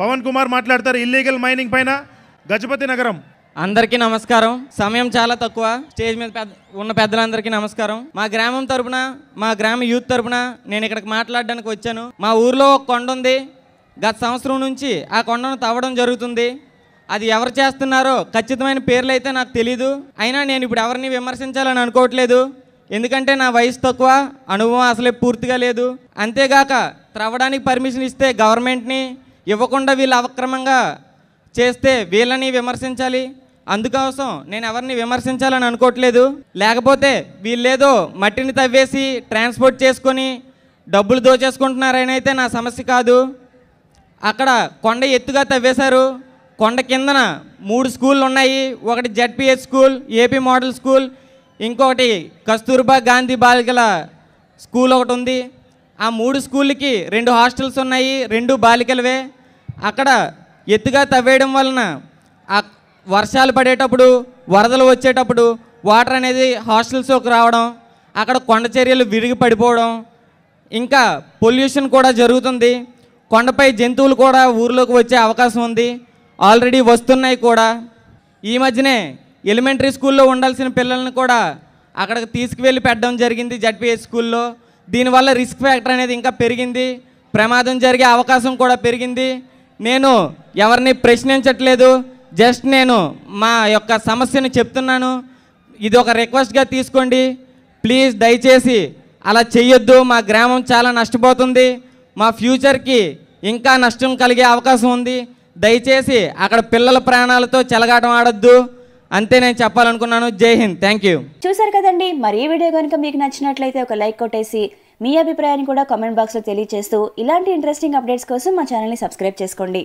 పవన్ కుమార్ మాట్లాడతారు illegal mining పైన గజపతి నగరం అందరికీ నమస్కారం సమయం చాలా తక్కువ స్టేజ్ మీద పెద్ద ఉన్న పెద్దలందరికీ నమస్కారం మా గ్రామం తరపున మా గ్రామ యూత్ తరపున నేను ఇక్కడికి మాట్లాడడానికి వచ్చాను మా ఊర్లో ఒక కొండ ఉంది గత సంవత్సరం నుంచి ఆ కొండను తవ్వడం జరుగుతుంది అది ఎవరు చేస్తున్నారో ఖచ్చితమైన పేర్లు అయితే నాకు తెలీదు అయినా నేను ఇప్పుడు ఎవరిని విమర్శించాలని అనుకోవట్లేదు ఎందుకంటే నా వయసు తక్కువ అనుభవం అసలే పూర్తిగా లేదు అంతేగాక త్రవ్వడానికి పర్మిషన్ ఇస్తే గవర్నమెంట్ని ఇవ్వకుండా వీళ్ళు అవక్రమంగా చేస్తే వీళ్ళని విమర్శించాలి అందుకోసం నేను ఎవరిని విమర్శించాలని అనుకోవట్లేదు లేకపోతే వీళ్ళేదో మట్టిని తవ్వేసి ట్రాన్స్పోర్ట్ చేసుకొని డబ్బులు దోచేసుకుంటున్నారనైతే నా సమస్య కాదు అక్కడ కొండ ఎత్తుగా తవ్వేశారు కొండ కిందన మూడు స్కూళ్ళు ఉన్నాయి ఒకటి ZPH school AP model school ఇంకొకటి కస్తూర్బా గాంధీ బాలికల స్కూల్ ఒకటి ఉంది ఆ మూడు స్కూళ్ళకి రెండు హాస్టల్స్ ఉన్నాయి రెండు బాలికలవే అక్కడ ఎత్తుగా తవ్వేయడం వలన ఆ వర్షాలు పడేటప్పుడు వరదలు వచ్చేటప్పుడు వాటర్ అనేది హాస్టల్స్లోకి రావడం అక్కడ కొండ చర్యలు విరిగి పడిపోవడం ఇంకా పొల్యూషన్ కూడా జరుగుతుంది కొండపై జంతువులు కూడా ఊర్లోకి వచ్చే అవకాశం ఉంది ఆల్రెడీ వస్తున్నాయి కూడా ఈ మధ్యనే ఎలిమెంటరీ స్కూల్లో ఉండాల్సిన పిల్లల్ని కూడా అక్కడికి తీసుకువెళ్ళి పెట్టడం జరిగింది జడ్పిహెచ్ స్కూల్లో దీనివల్ల రిస్క్ ఫ్యాక్టర్ అనేది ఇంకా పెరిగింది ప్రమాదం జరిగే అవకాశం కూడా పెరిగింది నేను ఎవరిని ప్రశ్నించట్లేదు జస్ట్ నేను మా యొక్క సమస్యను చెప్తున్నాను ఇది ఒక రిక్వెస్ట్గా తీసుకోండి ప్లీజ్ దయచేసి అలా చేయొద్దు మా గ్రామం చాలా నష్టపోతుంది మా ఫ్యూచర్కి ఇంకా నష్టం కలిగే అవకాశం ఉంది దయచేసి అక్కడ పిల్లల ప్రాణాలతో చెలగాటం ఆడొద్దు అంతే నేను చెప్పాలనుకున్నాను జై హింద్ థ్యాంక్ యూ చూసారు కదండి మరి ఈ వీడియో కనుక మీకు నచ్చినట్లయితే ఒక లైక్ కొట్టేసి మీ అభిప్రాయాన్ని కూడా కామెంట్ బాక్స్లో తెలియజేస్తూ ఇలాంటి ఇంట్రెస్టింగ్ అప్డేట్స్ కోసం మా ఛానల్ని సబ్స్క్రైబ్ చేసుకోండి